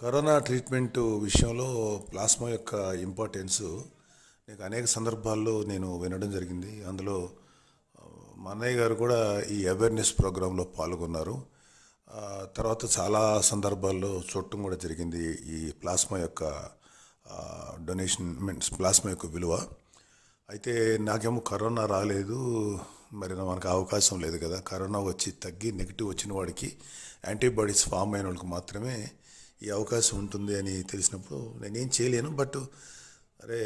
corona treatment విషయంలో plasma యొక్క importance నీకు అనేక సందర్భాల్లో నేను వినడం జరిగింది అందులో మా అన్నయ్య గారు కూడా ఈ అవేర్నెస్ ప్రోగ్రాంలో పాల్గొన్నారు తర్వాత చాలా సందర్భాల్లో చూడటం కూడా జరిగింది ఈ ప్లాస్మా యొక్క డొనేషన్ మీన్స్ ప్లాస్మా యొక్క విలువ అయితే నాకేమో కరోనా రాలేదు మరి మనకు అవకాశం లేదు కదా కరోనా వచ్చి తగ్గి నెగిటివ్ వచ్చిన వాడికి యాంటీబాడీస్ ఫామ్ అయిన వాళ్ళకి మాత్రమే ఈ అవకాశం ఉంటుంది అని తెలిసినప్పుడు నేనేం చేయలేను బట్ అరే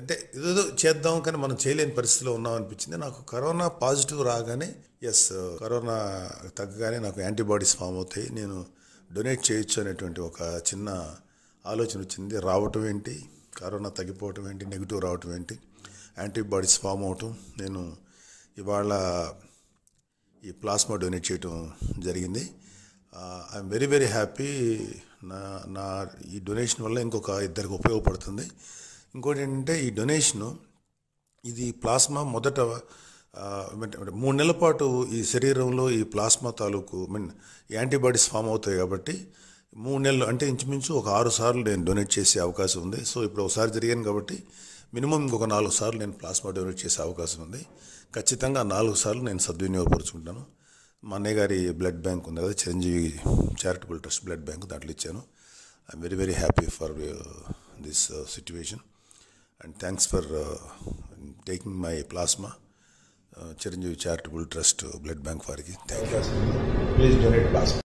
అంటే ఏదో చేద్దాం కానీ మనం చేయలేని పరిస్థితిలో ఉన్నాం అనిపించింది నాకు కరోనా పాజిటివ్ రాగానే ఎస్ కరోనా తగ్గగానే నాకు యాంటీబాడీస్ ఫామ్ అవుతాయి నేను డొనేట్ చేయొచ్చు అనేటువంటి ఒక చిన్న ఆలోచన వచ్చింది రావటం ఏంటి కరోనా తగ్గిపోవటం ఏంటి నెగిటివ్ రావటం ఏంటి యాంటీబాడీస్ ఫామ్ అవటం నేను ఇవాళ ఈ ప్లాస్మా డొనేట్ చేయటం జరిగింది ఐఎమ్ వెరీ వెరీ హ్యాపీ నా నా ఈ డొనేషన్ వల్ల ఇంకొక ఇద్దరికి ఉపయోగపడుతుంది ఇంకోటి ఏంటంటే ఈ డొనేషను ఇది ప్లాస్మా మొదట uh, మూడు నెలల పాటు ఈ శరీరంలో ఈ ప్లాస్మా తాలూకు మీన్ యాంటీబాడీస్ ఫామ్ అవుతాయి కాబట్టి మూడు నెలలు అంటే ఇంచుమించు ఒక ఆరు సార్లు నేను డొనేట్ చేసే అవకాశం ఉంది సో ఇప్పుడు ఒకసారి జరిగాను కాబట్టి మినిమం ఇంకొక నాలుగు సార్లు నేను ప్లాస్మా డొనేట్ చేసే అవకాశం ఉంది ఖచ్చితంగా నాలుగు సార్లు నేను సద్వినియోగపరుచుకుంటాను మా అన్నయ్య గారి బ్లడ్ బ్యాంక్ ఉంది కదా Chiranjeevi charitable trust blood bank దాంట్లో ఇచ్చాను I'm very very happy for this situation and thanks for taking my plasma Chiranjeevi charitable trust blood bank వారికి thank you please donate plasma